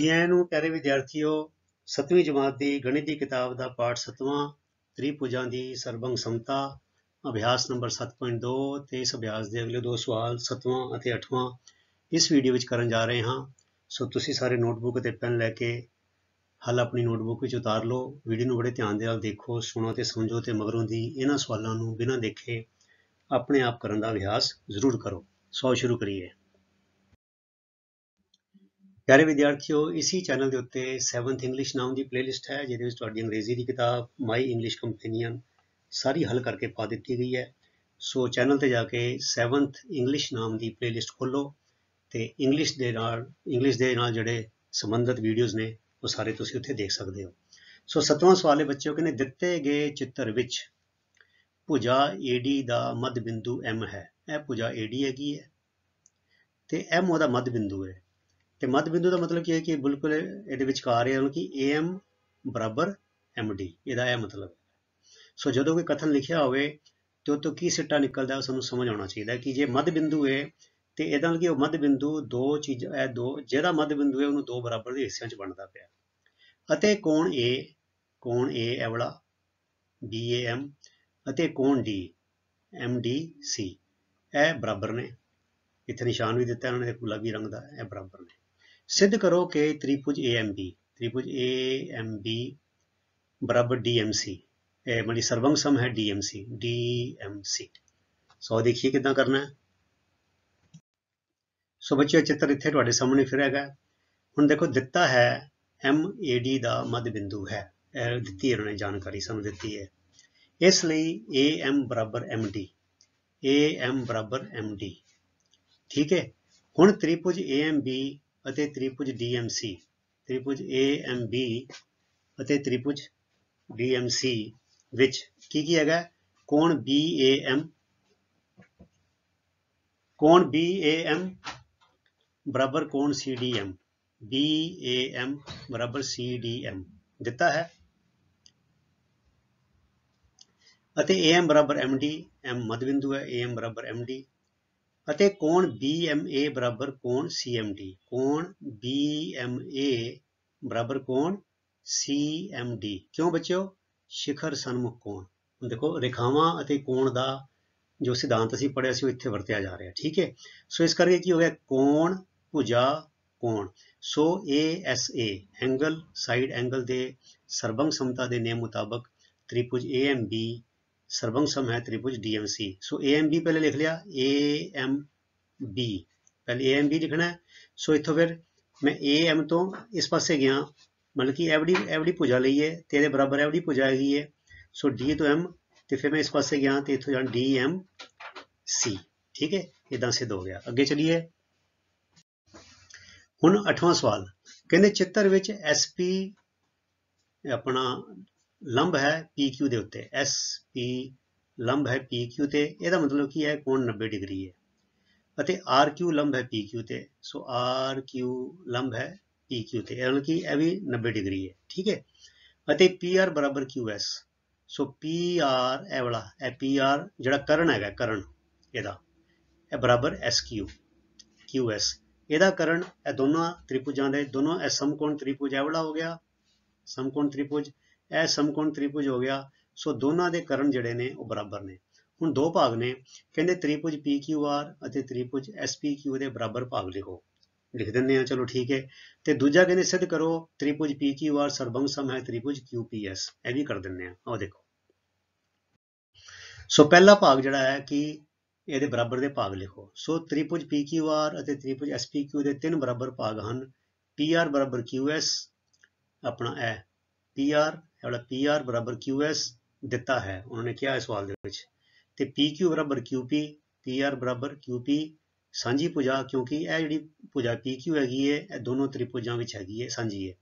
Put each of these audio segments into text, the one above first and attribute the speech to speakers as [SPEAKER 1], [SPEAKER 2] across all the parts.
[SPEAKER 1] ਜੀਆਂ ਨੂੰ ਪਿਆਰੇ ਵਿਦਿਆਰਥੀਓ 7ਵੀਂ ਜਮਾਤ ਦੀ ਗਣਿਤ ਦੀ ਕਿਤਾਬ ਦਾ ਪਾਠ 7ਵਾਂ ਤ੍ਰਿਭੁਜਾਂ ਦੀ ਸਰਬੰਗ ਸਮਤਾ ਅਭਿਆਸ ਨੰਬਰ 7.2 ਤੇ ਇਸ ਅਭਿਆਸ ਦੇ ਅਗਲੇ ਦੋ ਸਵਾਲ 7ਵਾਂ ਅਤੇ 8ਵਾਂ ਇਸ ਵੀਡੀਓ ਵਿੱਚ ਕਰਨ ਜਾ ਰਹੇ ਹਾਂ ਸੋ ਤੁਸੀਂ ਸਾਰੇ ਨੋਟਬੁੱਕ ਤੇ ਪੈਨ ਲੈ ਕੇ ਹੱਲ ਆਪਣੀ ਨੋਟਬੁੱਕ ਵਿੱਚ ਉਤਾਰ ਲਓ ਵੀਡੀਓ ਨੂੰ ਬੜੇ ਧਿਆਨ ਦੇ ਨਾਲ ਦੇਖੋ ਸੁਣੋ ਤੇ ਸਮਝੋ ਤੇ ਮਗਰੋਂ ਦੀ ਇਹਨਾਂ ਸਵਾਲਾਂ ਨੂੰ ਬਿਨਾਂ ਦੇਖੇ ਆਪਣੇ ਆਪ ਕਰਨ ਦਾ ਅਭਿਆਸ ਜ਼ਰੂਰ ਕਰੋ ਸੋ ਸ਼ੁਰੂ ਕਰੀਏ ਪਿਆਰੇ ਵਿਦਿਆਰਥੀਓ ਇਸੀ ਚੈਨਲ ਦੇ ਉੱਤੇ 7th ਇੰਗਲਿਸ਼ ਨਾਮ ਦੀ ਪਲੇਲਿਸਟ ਹੈ ਜਿਹਦੇ ਵਿੱਚ ਤੁਹਾਡੀ ਅੰਗਰੇਜ਼ੀ ਦੀ ਕਿਤਾਬ ਮਾਈ ਇੰਗਲਿਸ਼ ਕੰਪੈਨੀਅਨ ਸਾਰੀ ਹੱਲ ਕਰਕੇ ਪਾ ਦਿੱਤੀ ਗਈ ਹੈ ਸੋ ਚੈਨਲ ਤੇ ਜਾ ਕੇ 7th ਇੰਗਲਿਸ਼ ਨਾਮ ਦੀ ਪਲੇਲਿਸਟ ਖੋਲੋ ਤੇ ਇੰਗਲਿਸ਼ ਦੇ ਨਾਲ ਇੰਗਲਿਸ਼ ਦੇ ਨਾਲ ਜਿਹੜੇ ਸੰਬੰਧਿਤ ਵੀਡੀਓਜ਼ ਨੇ ਉਹ ਸਾਰੇ ਤੁਸੀਂ ਉੱਥੇ ਦੇਖ ਸਕਦੇ ਹੋ ਸੋ ਸਤਵਾਂ ਸਵਾਲ ਹੈ ਬੱਚਿਓ ਕਿਨੇ ਦਿੱਤੇ ਗਏ ਚਿੱਤਰ ਵਿੱਚ ਭੁਜਾ AD ਦਾ ਮੱਧ ਬਿੰਦੂ M ਹੈ ਇਹ ਭੁਜਾ AD ਹੈਗੀ ਹੈ ਤੇ M ਉਹਦਾ ਮੱਧ ਬਿੰਦੂ ਹੈ ਤੇ ਮੱਧ ਬਿੰਦੂ ਦਾ ਮਤਲਬ ਕੀ ਹੈ ਕਿ ਬਿਲਕੁਲ ਇਹਦੇ ਵਿਚਕਾਰ ਹੈ ਕਿ AM ਬਰਾਬਰ MD ਇਹਦਾ ਇਹ ਮਤਲਬ ਹੈ ਸੋ ਜਦੋਂ ਕੋਈ ਕਥਨ ਲਿਖਿਆ ਹੋਵੇ ਤੇ ਉਤੋਂ ਕੀ ਸਿੱਟਾ ਨਿਕਲਦਾ ਸਾਨੂੰ ਸਮਝ ਆਉਣਾ ਚਾਹੀਦਾ ਕਿ ਜੇ ਮੱਧ ਬਿੰਦੂ ਹੈ ਤੇ ਇਹਦਾ ਕੀ ਉਹ ਮੱਧ ਬਿੰਦੂ ਦੋ ਚੀਜ਼ ਇਹ ਦੋ ਜਿਹੜਾ ਮੱਧ ਬਿੰਦੂ ਹੈ ਉਹਨੂੰ ਦੋ ਬਰਾਬਰ ਦੇ ਹਿੱਸਿਆਂ 'ਚ ਵੰਡਦਾ ਪਿਆ ਅਤੇ ਕੋਣ A ਕੋਣ A ਇਹ ਵਾਲਾ BAM ਅਤੇ ਕੋਣ D MDC ਇਹ ਬਰਾਬਰ ਨੇ ਇਥੇ ਨਿਸ਼ਾਨ ਵੀ ਦਿੱਤਾ ਉਹਨਾਂ ਨੇ ਗੁਲਾਬੀ ਰੰਗ ਦਾ ਇਹ ਬਰਾਬਰ ਨੇ ਸਿੱਧ ਕਰੋ ਕਿ त्रिभुज AMB एम AMB ਬਰਾਬਰ DMC ਇਹ बी ਸਰਵੰਗ ਸਮ ਹੈ DMC DMC ਸੋ ਦੇਖੀਏ ਕਿਦਾਂ ਕਰਨਾ ਸੋ ਬੱਚਿਓ ਚਿੱਤਰ ਇੱਥੇ ਤੁਹਾਡੇ ਸਾਹਮਣੇ ਫਿਰ ਹੈਗਾ ਹੁਣ ਦੇਖੋ ਦਿੱਤਾ ਹੈ MAD ਦਾ ਮੱਧ ਬਿੰਦੂ ਹੈ ਇਹ ਦਿੱਤੀ ਇਹਨਾਂ ਜਾਣਕਾਰੀ ਸਾਨੂੰ ਦਿੱਤੀ ਹੈ ਇਸ ਲਈ AM ਐਮ ਬਰਾਬਰ MD ਡੀ ਬਰਾਬਰ ਐਮ ਠੀਕ ਹੈ ਹੁਣ ਤ੍ਰਿਭੁਜ AMB ਅਤੇ ਤ੍ਰਿਭੁਜ DMC ਤ੍ਰਿਭੁਜ AMB ਅਤੇ ਤ੍ਰਿਭੁਜ DMC ਵਿੱਚ ਕੀ ਕੀ ਹੈਗਾ ਕੋਣ BAM ਕੋਣ BAM ਬਰਾਬਰ ਕੋਣ CDM BAM ਬਰਾਬਰ CDM ਦਿੱਤਾ ਹੈ ਅਤੇ AM ਬਰਾਬਰ MD M ਬਿੰਦੂ ਹੈ AM ਬਰਾਬਰ MD ਅਤੇ ਕੋਣ BMA ਬਰਾਬਰ ਕੋਣ CMD ਕੋਣ BMA ਬਰਾਬਰ ਕੋਣ CMD ਕਿਉਂ ਬੱਚਿਓ ਸ਼ਿਖਰ ਸਨਮੁਖ ਕੋਣ ਹੁਣ ਦੇਖੋ ਰੇਖਾਵਾਂ ਅਤੇ ਕੋਣ ਦਾ ਜੋ ਸਿਧਾਂਤ ਅਸੀਂ ਪੜਿਆ ਸੀ ਉਹ ਇੱਥੇ ਵਰਤਿਆ ਜਾ ਰਿਹਾ ਠੀਕ ਹੈ ਸੋ ਇਸ ਕਰਕੇ ਕੀ ਹੋ ਗਿਆ ਕੋਣ ਭੁਜਾ ਕੋਣ ਸੋ ASA ਐਂਗਲ ਸਾਈਡ ਐਂਗਲ ਦੇ ਸਰਬੰਗ ਸਮਤਾ ਦੇ ਨਿਯਮ ਮੁਤਾਬਕ ਤ੍ਰਿਭੁਜ AMB सर्वंग सम है त्रिभुज डीएमसी ਸੋ ए एम बी पहले लिख ਬੀ ਪਹਿਲੇ AMB ਬੀ ਲਿਖਣਾ ਹੈ ਸੋ ਇਥੋਂ ਫਿਰ ਮੈਂ AM ਤੋਂ ਇਸ ਪਾਸੇ ਗਿਆ ਮਤਲਬ ਕਿ ਐਵਡੀ ਐਵਡੀ ਭੁਜਾ ਲਈਏ ਤੇ ਇਹਦੇ ਬਰਾਬਰ ਐਵਡੀ ਭੁਜਾ ਹੈਗੀ ਹੈ ਸੋ ਡੀ ਤੋਂ ਐਮ ਤੇ ਫਿਰ ਮੈਂ ਇਸ ਪਾਸੇ ਗਿਆ ਤੇ ਇਥੋਂ ਜਾਣ DM ਸੀ ਠੀਕ ਹੈ ਇਦਾਂ ਸਿੱਧ ਹੋ ਗਿਆ ਅੱਗੇ ਚਲੀਏ ਹੁਣ 8ਵਾਂ ਸਵਾਲ ਕਹਿੰਦੇ ਚਿੱਤਰ ਵਿੱਚ SP ਆਪਣਾ ਲੰਬ ਹੈ PQ ਦੇ ਉੱਤੇ SP ਲੰਬ ਹੈ PQ ਤੇ ਇਹਦਾ ਮਤਲਬ ਕੀ ਹੈ ਕੋਣ 90 ਡਿਗਰੀ ਹੈ ਅਤੇ RQ ਲੰਬ ਹੈ PQ ਤੇ ਸੋ RQ ਲੰਬ ਹੈ PQ ਤੇ ਯਾਨੀ ਕੀ ਇਹ ਵੀ 90 ਡਿਗਰੀ ਹੈ ਠੀਕ ਹੈ ਅਤੇ PR ਬਰਾਬਰ QS ਸੋ PR ਇਹ ਵਾਲਾ ਇਹ PR ਜਿਹੜਾ ਕਰਨ ਹੈਗਾ ਕਰਨ ਇਹਦਾ ਇਹ ਬਰਾਬਰ SQ QS ਇਹਦਾ ਕਰਨ ਇਹ ਦੋਨੋਂ ਤ੍ਰਿਭੁਜਾਂ ਦੇ ਦੋਨੋਂ ਇਹ ਸਮਕੋਣ ਤ੍ਰਿਭੁਜ ਇਹ ਵਾਲਾ ਹੋ ਗਿਆ ਸਮਕੋਣ ਤ੍ਰਿਭੁਜ ਇਹ ਸਮਕੋਣ ਤ੍ਰਿਭੁਜ ਹੋ ਗਿਆ ਸੋ ਦੋਨਾਂ ਦੇ ਕਰਨ ਜਿਹੜੇ ਨੇ ਉਹ ਬਰਾਬਰ ਨੇ ਹੁਣ ਦੋ ਭਾਗ ਨੇ ਕਹਿੰਦੇ ਤ੍ਰਿਭੁਜ PQR ਅਤੇ ਤ੍ਰਿਭੁਜ SPQ ਦੇ ਬਰਾਬਰ ਭਾਗ ਲਿਖੋ ਲਿਖ ਦਿੰਦੇ ਆ ਚਲੋ ਠੀਕ ਹੈ ਤੇ ਦੂਜਾ ਕਹਿੰਦੇ ਸਿੱਧ ਕਰੋ ਤ੍ਰਿਭੁਜ PQR ਸਰਬੰਗ ਸਮ ਹੈ ਤ੍ਰਿਭੁਜ QPS ਇਹ ਵੀ ਕਰ ਦਿੰਦੇ ਆ ਆਓ ਦੇਖੋ ਸੋ ਪਹਿਲਾ ਭਾਗ ਜਿਹੜਾ ਹੈ ਕਿ ਇਹਦੇ ਬਰਾਬਰ ਦੇ ਭਾਗ ਲਿਖੋ ਸੋ ਤ੍ਰਿਭੁਜ PQR ਅਤੇ ਤ੍ਰਿਭੁਜ SPQ ਦੇ ਤਿੰਨ ਬਰਾਬਰ ਭਾਗ ਹਨ PR QS ਆਪਣਾ ਐ PR ਵਾਲਾ PR ਬਰਾਬਰ QS ਦਿੱਤਾ ਹੈ ਉਹਨਾਂ ਨੇ ਕਿਹਾ ਹੈ ਸਵਾਲ ਦੇ ਵਿੱਚ ਤੇ PQ ਬਰਾਬਰ QP PR ਬਰਾਬਰ QP ਸਾਂਝੀ ਭੁਜਾ ਕਿਉਂਕਿ ਇਹ ਜਿਹੜੀ ਭੁਜਾ PQ ਹੈਗੀ ਹੈ ਇਹ ਦੋਨੋਂ ਤ੍ਰਿਪੂਜਾਂ ਵਿੱਚ ਹੈਗੀ ਹੈ ਸਾਂਝੀ ਹੈ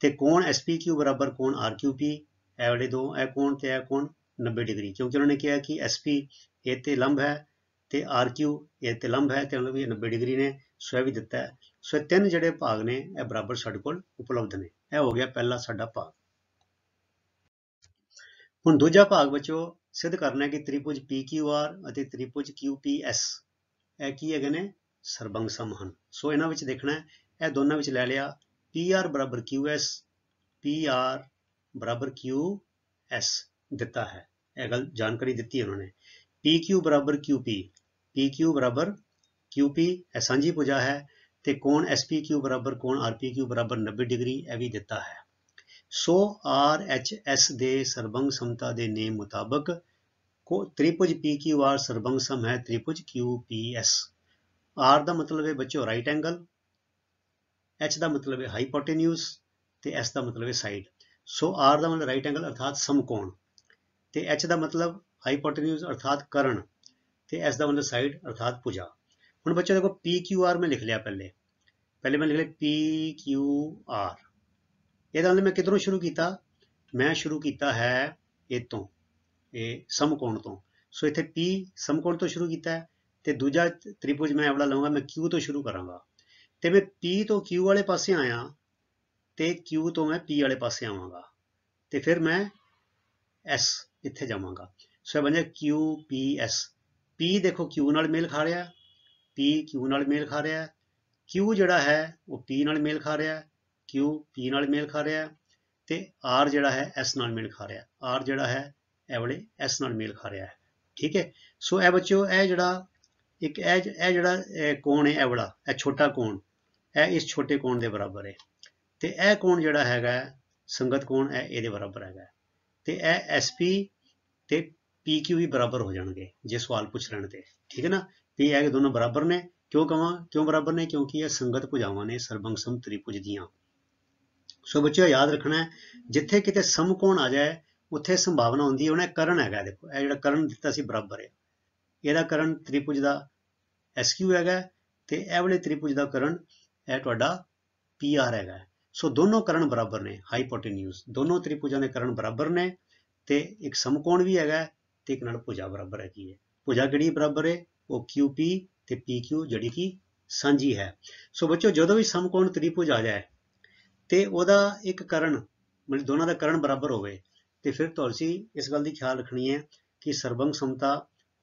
[SPEAKER 1] ਤੇ ਕੋਣ SPQ ਬਰਾਬਰ ਕੋਣ RQP ਇਹ ਵਾਲੇ ਦੋ ਇਹ ਕੋਣ ਤੇ ਇਹ ਕੋਣ 90 ਡਿਗਰੀ ਕਿਉਂਕਿ ਉਹਨਾਂ ਨੇ ਕਿਹਾ ਕਿ SP ਇਹ ਤੇ ਲੰਬ ਹੈ ਤੇ RQ ਇਹ ਤੇ ਲੰਬ ਹੈ ਤੇ ਉਹਨਾਂ ਵੀ 90 ਡਿਗਰੀ ਨੇ ਸੋ ਇਹ ਵੀ ਦਿੱਤਾ ਹੈ ਸੋ ਤਿੰਨ ਜਿਹੜੇ ਭਾਗ ਨੇ ਇਹ ਬਰਾਬਰ ਸਾਡੇ ਕੋਲ ਉਪਲਬਧ ਨੇ ਇਹ ਹੋ ਗਿਆ ਪਹਿਲਾ ਸਾਡਾ ਭਾਗ ਹੁਣ ਦੂਜਾ ਭਾਗ ਬੱਚੋ ਸਿੱਧ ਕਰਨਾ ਹੈ ਕਿ ਤ੍ਰਿਭੁਜ PQR ਅਤੇ ਤ੍ਰਿਭੁਜ QPS ਇਹ ਕੀ ਹੈਗੇ ਨੇ ਸਰਬੰਗ ਸਮ ਹਨ ਸੋ ਇਹਨਾਂ ਵਿੱਚ ਦੇਖਣਾ ਹੈ ਇਹ ਦੋਨਾਂ ਵਿੱਚ ਲੈ ਲਿਆ PR QS PR ਬਰਾਬਰ QS ਦਿੱਤਾ ਹੈ ਇਹ ਗੱਲ ਜਾਣਕਾਰੀ ਦਿੱਤੀ ਉਹਨਾਂ ਨੇ PQ QP PQ QP ਇਹ ਸਾਂਝੀ ਹੈ ਤੇ ਕੋਣ SPQ ਕੋਣ RPQ 90 ਡਿਗਰੀ ਇਹ ਵੀ ਦਿੱਤਾ ਹੈ ਸੋ RHS ਦੇ ਸਰਬੰਗ ਸਮਤਾ ਦੇ ਨਿਯਮ ਮੁਤਾਬਕ ਕੋ ਤ੍ਰਿਪੁਜ ਕਿਊ ਆਰ ਸਰਬੰਗ ਸਮ ਹੈ ਪੀ QPS R ਦਾ ਮਤਲਬ ਹੈ ਬੱਚੋ ਰਾਈਟ ਐਂਗਲ H ਦਾ ਮਤਲਬ ਹੈ ਹਾਈਪੋਟੈਨਿਊਸ ਤੇ S ਦਾ ਮਤਲਬ ਹੈ ਸਾਈਡ ਸੋ R ਦਾ ਮਤਲਬ ਰਾਈਟ ਐਂਗਲ ਅਰਥਾਤ ਸਮਕੋਣ ਤੇ H ਦਾ ਮਤਲਬ ਹਾਈਪੋਟੈਨਿਊਸ ਅਰਥਾਤ ਕਰਨ ਤੇ S ਦਾ ਮਤਲਬ ਸਾਈਡ ਅਰਥਾਤ ਪੂਜਾ ਹੁਣ ਬੱਚੋ ਦੇਖੋ PQR ਮੈਂ ਲਿਖ ਲਿਆ ਪਹਿਲੇ ਪਹਿਲੇ ਮੈਂ ਲਿਖ ਲਿਆ ਪੀ ਕਿਊ ਆਰ ਇਹਦਾ ਮਤਲਬ ਮੈਂ ਕਿਧਰੋਂ ਸ਼ੁਰੂ ਕੀਤਾ ਮੈਂ ਸ਼ੁਰੂ ਕੀਤਾ ਹੈ ਇਹ ਤੋਂ ਇਹ ਸਮਕੋਣ ਤੋਂ ਸੋ ਇੱਥੇ P ਸਮਕੋਣ ਤੋਂ ਸ਼ੁਰੂ ਕੀਤਾ ਤੇ ਦੂਜਾ ਤ੍ਰਿਭੁਜ ਮੈਂ ਆਪਣਾ ਲਵਾਂਗਾ ਮੈਂ Q ਤੋਂ ਸ਼ੁਰੂ ਕਰਾਂਗਾ ਤੇ ਮੈਂ P ਤੋਂ Q ਵਾਲੇ ਪਾਸੇ ਆਇਆ ਤੇ Q ਤੋਂ ਮੈਂ P ਵਾਲੇ ਪਾਸੇ ਆਵਾਂਗਾ ਤੇ ਫਿਰ ਮੈਂ S ਇੱਥੇ ਜਾਵਾਂਗਾ ਸੋ ਇਹ ਬਣ ਜਾ Q P S P ਦੇਖੋ Q ਨਾਲ ਮੇਲ ਖਾ ਰਿਹਾ P Q ਨਾਲ ਮੇਲ ਖਾ ਰਿਹਾ Q ਜਿਹੜਾ ਹੈ ਉਹ P ਨਾਲ ਮੇਲ ਖਾ ਰਿਹਾ Q P ਨਾਲ ਮੇਲ ਖਾ ਰਿਹਾ ਤੇ R ਜਿਹੜਾ ਹੈ S ਨਾਲ ਮੇਲ ਖਾ ਰਿਹਾ R ਜਿਹੜਾ ਹੈ ਇਹ ਵਾਲੇ S ਨਾਲ ਮੇਲ ਖਾ ਰਿਹਾ ਹੈ ਠੀਕ ਹੈ ਸੋ ਇਹ ਬੱਚਿਓ ਇਹ ਜਿਹੜਾ ਇੱਕ ਇਹ ਇਹ ਜਿਹੜਾ ਕੋਣ ਹੈ ਇਹ ਵਾਲਾ ਇਹ ਛੋਟਾ ਕੋਣ ਇਹ ਇਸ ਛੋਟੇ ਕੋਣ ਦੇ ਬਰਾਬਰ ਹੈ ਤੇ ਇਹ ਕੋਣ ਜਿਹੜਾ ਹੈਗਾ ਸੰਗਤ ਕੋਣ ਹੈ ਇਹਦੇ ਬਰਾਬਰ ਹੈਗਾ ਤੇ ਇਹ SP ਤੇ PQ ਵੀ ਬਰਾਬਰ ਹੋ ਜਾਣਗੇ ਜੇ ਸਵਾਲ ਪੁੱਛ ਲੈਣ ਤੇ ਠੀਕ ਹੈ ਨਾ ਤੇ ਇਹ ਦੋਨੋਂ ਬਰਾਬਰ ਨੇ ਕਿਉਂ ਕਹਾਂ ਕਿਉਂ ਬਰਾਬਰ ਨੇ ਕਿਉਂਕਿ ਇਹ ਸੰਗਤ ਭੁਜਾਵਾਂ ਨੇ ਸਰਬੰਗ ਸਮ ਤ੍ਰਿਭੁਜ ਦੀਆਂ ਸੋ ਬੱਚਿਓ ਯਾਦ ਰੱਖਣਾ ਹੈ ਜਿੱਥੇ ਕਿਤੇ ਸਮਕੋਣ ਆ ਜਾਏ ਉੱਥੇ ਸੰਭਾਵਨਾ ਹੁੰਦੀ ਹੈ ਉਹਨੇ ਕਰਨ ਹੈਗਾ ਦੇਖੋ ਇਹ ਜਿਹੜਾ ਕਰਨ ਦਿੱਤਾ ਸੀ ਬਰਾਬਰ ਹੈ ਇਹਦਾ ਕਰਨ ਤ੍ਰਿਭੁਜ ਦਾ SQ ਹੈਗਾ ਤੇ ਇਹ ਵਾਲੇ ਤ੍ਰਿਭੁਜ ਦਾ ਕਰਨ ਇਹ ਤੁਹਾਡਾ PR ਹੈਗਾ ਸੋ ਦੋਨੋਂ ਕਰਨ ਬਰਾਬਰ ਨੇ ਹਾਈਪੋਟੈਨਿਊਸ ਦੋਨੋਂ ਤ੍ਰਿਭੁਜਾਂ ਦੇ ਕਰਨ ਬਰਾਬਰ ਨੇ ਤੇ ਇੱਕ ਸਮਕੋਣ ਵੀ ਹੈਗਾ ਤੇ ਇੱਕ ਨਾਲ ਭੁਜਾ ਬਰਾਬਰ ਹੈ ਕੀ ਹੈ ਭੁਜਾ ਕਿਹੜੀ ਬਰਾਬਰ ਹੈ ਉਹ QP ਤੇ PQ ਜਿਹੜੀ ਕਿ ਸਾਂਝੀ ਹੈ ਸੋ ਬੱਚੋ ਜਦੋਂ ਵੀ ਸਮਕੋਣ ਤ੍ਰਿਭੁਜ ਆ ਜਾਏ ਤੇ ਉਹਦਾ ਇੱਕ ਕਰਨ ਮਤਲਬ ਦੋਨਾਂ ਦਾ ਕਰਨ ਬਰਾਬਰ ਹੋਵੇ ਤੇ ਫਿਰ ਤੁਸੀਂ ਇਸ ਗੱਲ ਦੀ ਖਿਆਲ ਰੱਖਣੀ ਹੈ ਕਿ ਸਰਬੰਗ ਸਮਤਾ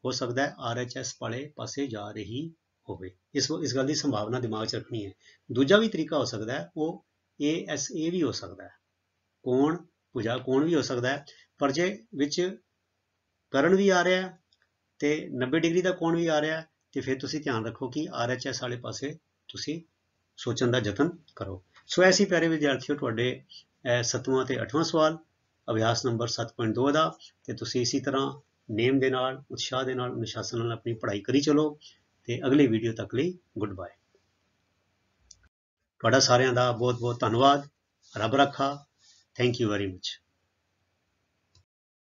[SPEAKER 1] ਹੋ ਸਕਦਾ ਹੈ ਆਰਐਚਐਸ ਵਾਲੇ ਪਾਸੇ ਜਾ ਰਹੀ ਹੋਵੇ ਇਸ ਇਸ ਗੱਲ ਦੀ ਸੰਭਾਵਨਾ ਦਿਮਾਗ 'ਚ ਰੱਖਣੀ ਹੈ ਦੂਜਾ ਵੀ ਤਰੀਕਾ ਹੋ ਸਕਦਾ ਹੈ ਉਹ ਏਐਸਏ ਵੀ ਹੋ ਸਕਦਾ ਹੈ ਕੋਣ ਭੁਜਾ ਕੋਣ ਵੀ ਹੋ ਸਕਦਾ ਹੈ ਪਰ ਜੇ ਵਿੱਚ ਕਰਨ ਵੀ ਆ ਰਿਹਾ ਤੇ 90 ਡਿਗਰੀ ਦਾ ਕੋਣ ਵੀ ਆ ਰਿਹਾ ਤੇ ਫਿਰ ਤੁਸੀਂ ਧਿਆਨ ਰੱਖੋ ਕਿ ਆਰਐਚਐਸ ਵਾਲੇ ਪਾਸੇ ਤੁਸੀਂ ਸੋਚਣ ਦਾ ਯਤਨ ਕਰੋ ਸੋ ਐਸੀ ਪਿਆਰੇ ਵਿਦਿਆਰਥੀਓ ਤੁਹਾਡੇ 7ਵਾਂ ਤੇ 8ਵਾਂ ਸਵਾਲ ਅਭਿਆਸ ਨੰਬਰ 7.2 ਦਾ ਤੇ ਤੁਸੀਂ ਇਸੇ ਤਰ੍ਹਾਂ ਨੇਮ ਦੇ ਨਾਲ ਉਤਸ਼ਾਹ ਦੇ ਨਾਲ ਅਨੁਸ਼ਾਸਨ ਨਾਲ ਆਪਣੀ ਪੜ੍ਹਾਈ ਕਰੀ ਚਲੋ ਤੇ ਅਗਲੀ ਵੀਡੀਓ ਤੱਕ ਲਈ ਗੁੱਡ ਬਾਏ ਤੁਹਾਡਾ ਸਾਰਿਆਂ ਦਾ ਬਹੁਤ ਬਹੁਤ ਧੰਨਵਾਦ ਰੱਬ ਰੱਖਾ ਥੈਂਕ ਯੂ ਵੈਰੀ ਮਚ